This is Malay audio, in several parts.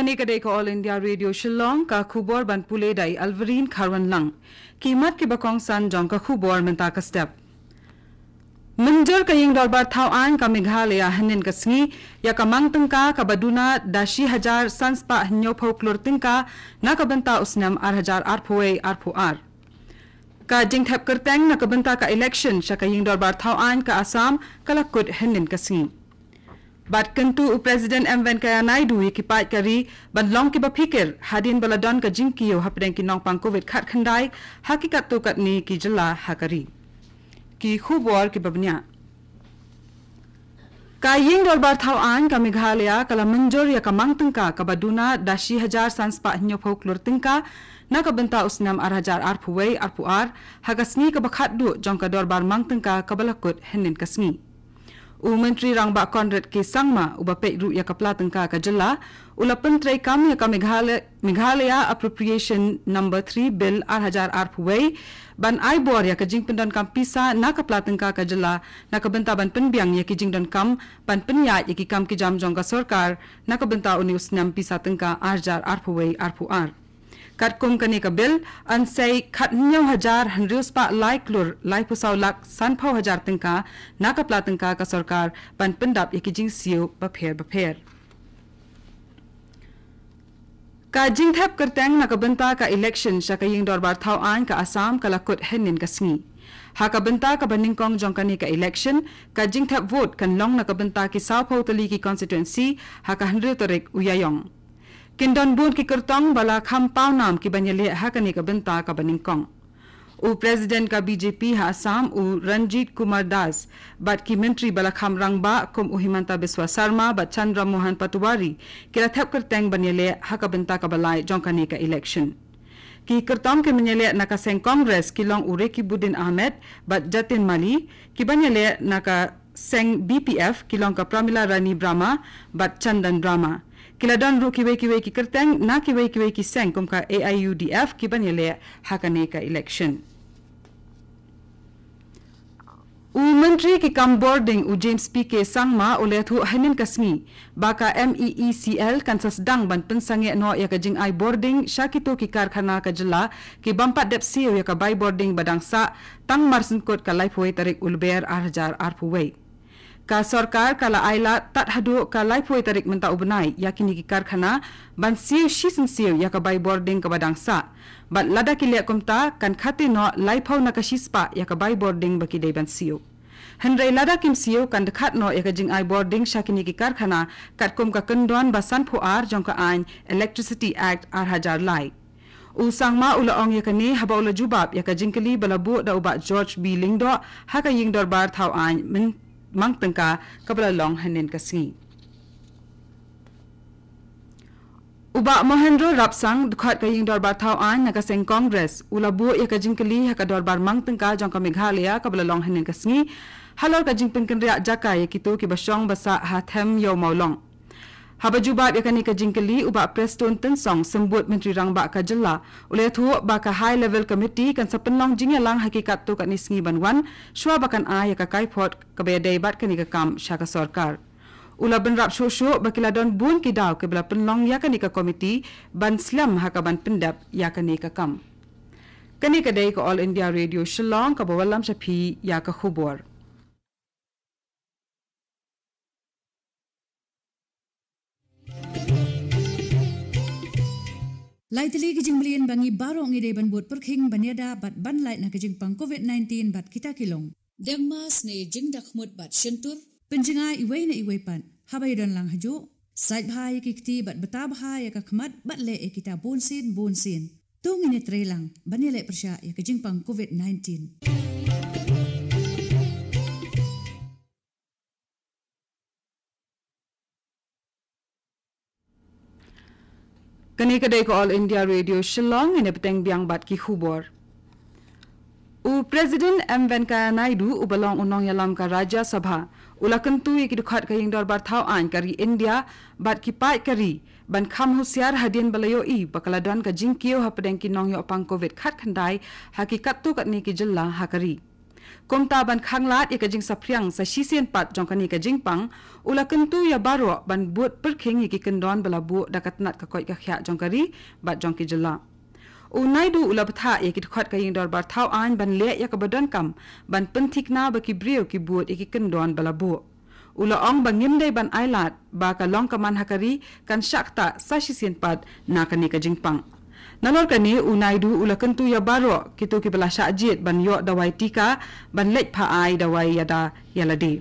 Kanekadek All India Radio Shillong ka khubor ban puledai Alvarin Kharwan lang. Kimat ke bakong san jong ka khubor menta ka step. Minjar ka ying darbar thau an ka Meghalaya hanin ka sngi ya ka mangtung ka ka baduna dashi hajar sanspa hnyo phau klorting ka na ka banta usnam ar hajar ar phoe ar pho ar. का जिंग थप करतेंग नकबंता का इलेक्शन शका यिंग दरबार थाव आन का आसाम कलकुट हनिन कसिंग bat kentu u president m venkaya naidu i ki pai kari ban long ki ba phiker hadin baladon ka jinki yo hapren ki nong pang covid khat khandai hakikat to kat ni ki jilla hakari ki khubor ki babnya ka ying dol bar thau an ka meghalaya kala manjor ya ka mangtang ka ka baduna da shi hajar sans pa hnyo phok lor tin ka na ka banta usnam ar hajar ar phuwei ar pu ar hagasni ka bakhat du jong ka dor bar mangtang ka kabalakut hinnin kasni U Menteri Rangba Konrad K. Sangma uba pek ru ya kapla tengka ka jela ula pentrei kam ya ka Appropriation No. 3 Bill R. Hajar R. Puey ban ai bor ya ka jing pendan kam pisa na kapla tengka ka na ka ban penbiang ya ki jing dan kam ban penya ya ki kam ki jam ka sorkar na ka benta unius nam pisa tengka R. Hajar R. Puey R. Puey katkum kani ka bil an sei khat nyau hajar hanrius pa like lur like pusau lak san phau hajar na ka pla tengka ka sarkar pan pindap ekijing sio ba pher ba pher ka ka ka jing thap kar tang na banta का जिंग ying करतेंग न कबंता का इलेक्शन शकयिंग दरबार थाव आन ka sngi ha ka banta ka banning kong jong बनिंग ka election ka jing thap vote kan long na ka banta ki की साव tali ki constituency ha ka hundred torek uyayong किंडन बुन की कुर्तंग बला खम पाव नाम की बन ले हक ने कबन ता का बनिंग कोंग उ प्रेसिडेंट का बीजेपी हा साम उ रंजीत कुमार दास बट की मंत्री बला खम रंगबा कुम उ हिमंता बिस्वा शर्मा ब चंद्र मोहन पटवारी के रथप कर टैंग बन ले हक बन ता का बलाय जों का ने का election ki kertam ha ha ha ke menyele naka seng kongres ki long ure ki Budin Ahmed bat Jatin Mali ki banyele naka seng BPF ki long ka Pramila Rani Brahma bat Chandan Brahma kiladon ru ki weki weki kerteng na ki weki weki seng kom ka AIUDF ki ban yele hakane ka election U Menteri ke boarding U James P. K. Sangma oleh Thu Hanin Kasmi baka MEECL kan sesedang ban pensange no ya ke jing ai boarding syakitu ke karkhana ke jela ke bampat dep siu ya ke bai boarding badangsa, tang marsin kot ke laifuwe tarik ulber arjar arfuwe ka sarkar kala aila tat hadu ka lai phoi tarik menta ubnai yakin ki karkhana ban siu shi sin siu yak bai boarding ka badang sa bat lada ki le kumta kan khati no lai phau na ka shispa yak bai boarding baki dei ban siu henre lada kim siu kan khat no yak jing ai boarding shakini ki karkhana kat kum ka kendon basan phu ar jong ka ain electricity act 8000 lai Usang ma ula ong yaka ni haba ula jubab yaka keli balabu da ubat George B. Lingdo haka ying darbar thaw ay min mang tangka kapala long hanen kasi. Uba Mohendro Rapsang dukhat ka yung dorbar thao an naka seng Congress ula buo yaka jingkali haka ya dorbar mang tangka jangka Meghalaya kapala long hanen kasi. Halor ka jingpinkin riak jaka yakitu kibasyong basa hathem yaw maulong. long. Habajubab yang kini keli, ubah Preston tone tensong sembut Menteri Rangbak Kajela oleh tu baka high level committee kan sepenlong jingnya lang hakikat tu kat nisngi banwan syua bakan ah yang kakai pot kebayadai bat kini kekam syaka sorkar. Ula benrap show bakila don bun kidau kebala penlong yang kini ke komiti ban slam hakaban pendap yang kini kekam. Kini kedai ke All India Radio Shillong kebawalam sepi yang kehubur. lai tili ki jing mlien bangi baro ngi deban but perking baneda bat ban lai na ki pang covid 19 bat kita kilong demas ne jing dak mut bat shentur penjinga iwe na iwe pan habai don lang haju sai bhai kikti, kti bat bata bhai ya ka khmat bat le ekita bon sin bon sin tung ni trelang banile persha ya ki pang covid 19 ini kedai ko All India Radio Shillong ini peteng biang bat ki hubor. U President M. Venkaya Naidu u belong unong yalam ka Raja Sabha ula kentu iki dukhat ka yingdor bar thau an kari India bat ki pai kari ban kham husyar hadian balayo i bakaladan ka jingkio ha peteng ki nong yo pang COVID khat khandai hakikat tu kat ni ki jella ha kari. Kumta ban khanglat ya kajing sapriang sa shisien pat jongkani kajing pang ula kentu ya baro ban buat perkhing yiki kendon bala bu dakat nat ka koi ka khya jongkari bat jongki jela. Unai du ula batha ya kit khat kajing dor bar thau an ban le ya kabadon kam ban pentik na ba ki brio ki buat yiki kendon bala bu. Ula ong ban ngim day ban ailat ba ka long kaman hakari kan syakta sa shisien pat na kani kajing pang. Nanor kani unai du ulakan kentu ya baro kitu ki bela syajid ban yok dawai tika ban lek paai dawai yada yaladi.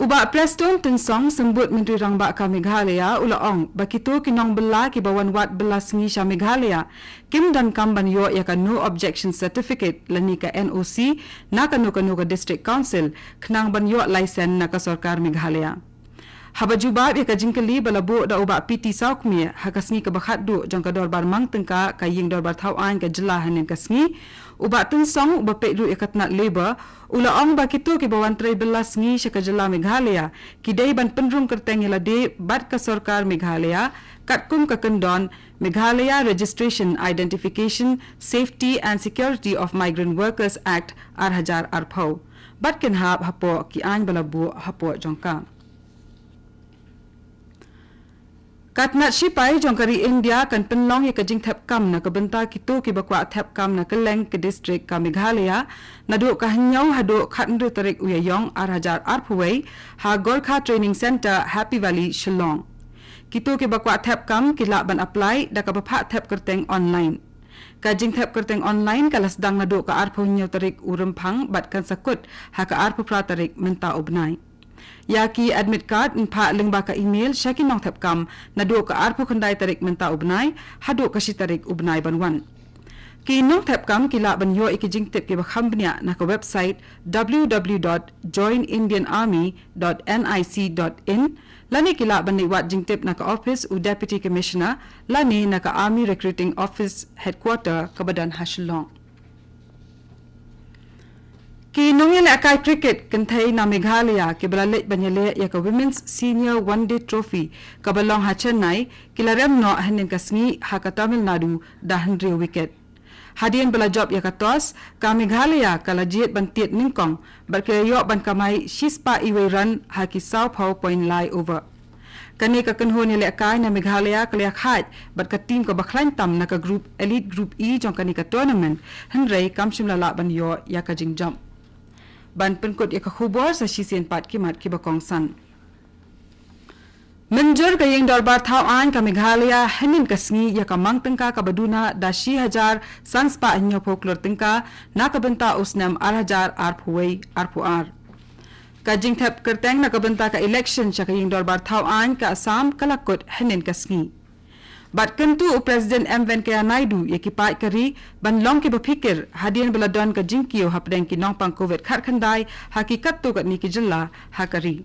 Uba Preston Tensong sembut Menteri Rangbak kami Meghalaya ula ong bakitu kinong bela ki bawan wat bela sengi sya Meghalaya kim dan kam ban yo ya no objection certificate lani ka NOC na kanu kanu ka district council knang ban yo license na ka sarkar Meghalaya. Habajubab ia kajingkeli balabu da ubak piti saukmi hakasngi ke bakat duk jangka dorbar mang tengka kaying dorbar tawaan ke jelah hanin kasngi. Ubak tun song ubak pekdu ikat nak leba ula ong bakitu ke bawan terai belas ngi syaka jelah Meghalaya. Kidai ban pendrum kerteng ila de bat ke sorkar Meghalaya kat kum ke kendon Meghalaya Registration Identification Safety and Security of Migrant Workers Act 2008. Bat kenhab hapo ki an balabu hapo jangka. katnat si pai jong kari india kan penlong ye kajing tap kam na ka benta ki to ki bakwa thap kam na kleng ke district ka meghalaya na do ka hnyau ha do khatn tarik uya yong ar hajar ar phuwei ha gorkha training center happy valley shillong Kitu to ki bakwa thap kam ki la ban apply da ka bapha thap kerteng online kajing tap kerteng online ka lasdang na do ka ar phu nyau tarik urum bat kan sakut ha ka ar phu pra tarik menta obnai ยากีแอดมิดการ์ดผ่าลิงบากอีเมลเช็คินนองเทปกรรมนาดูกอาร์ผู้คนได้ตริกมันตาอุบนายฮัดดูกษิตริกอุบนายบันวันกีนองเทปกรรมกีฬาบันยออีกจิงเทปกีบคัมเนียนักเว็บไซต์ www.joinindianarmy.nic.in ลานีกีฬาบันในวัดจิงเทปนักออฟฟิศอูเดปิตี้คอมมิชเนอร์ลานีนักอาร์มี่เรคริทติ้งออฟฟิศเฮดควอเตอร์กบดันฮัชลอง ki nong le akai cricket kentai thai na meghalaya ke bala le banyale ya ka women's senior one day trophy ka balong nai ha chennai kilaram no hanin kasmi ha ka tamil nadu dah hundred wicket hadian bala job ya ka toss ka meghalaya kala jiet ban tiet ning kong ke yo ban kamai shispa iwe run ha ki sau point lie over kane ka kan ho ni le akai na meghalaya kle khat bar ka team ka bakhlain tam na ka group elite group e jong kane ka tournament hanrei kamshimla la ban yo ya ka jing jump बनपन pen एक खुबर khubor सेन पाट की pat की mat ki मंजर का यंग दरबार था आन का मेघालय हनिन कसनी या का मंग तंका का बदुना दशी हजार संस्पा अन्य फोकलोर तंका ना कबंता उसनम आर हजार आर फुवई आर फुआर का जिंग थप करतेंग ना कबंता का इलेक्शन चका यंग दरबार था आन का असम कलकुट हनिन कसनी bat kentu u president M Venkaya Naidu ye ki pai kari ban long ke bafikir hadian bala don ka jinki o hapdeng ki nong covid khar khandai hakikat to kat ni ki jilla ha kari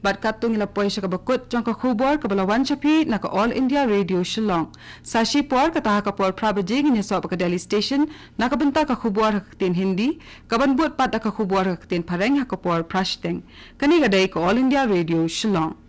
bat katto ngila poisha ka bakut chong ka khubor ka bala wan chapi na ka all india radio shillong sashi por ka ta ka por prabaji ngi ne sop delhi station na ka banta ka khubor ka tin hindi ka ban bot pat ka khubor ka tin pareng ha ka prashteng kani ga dai all india radio shillong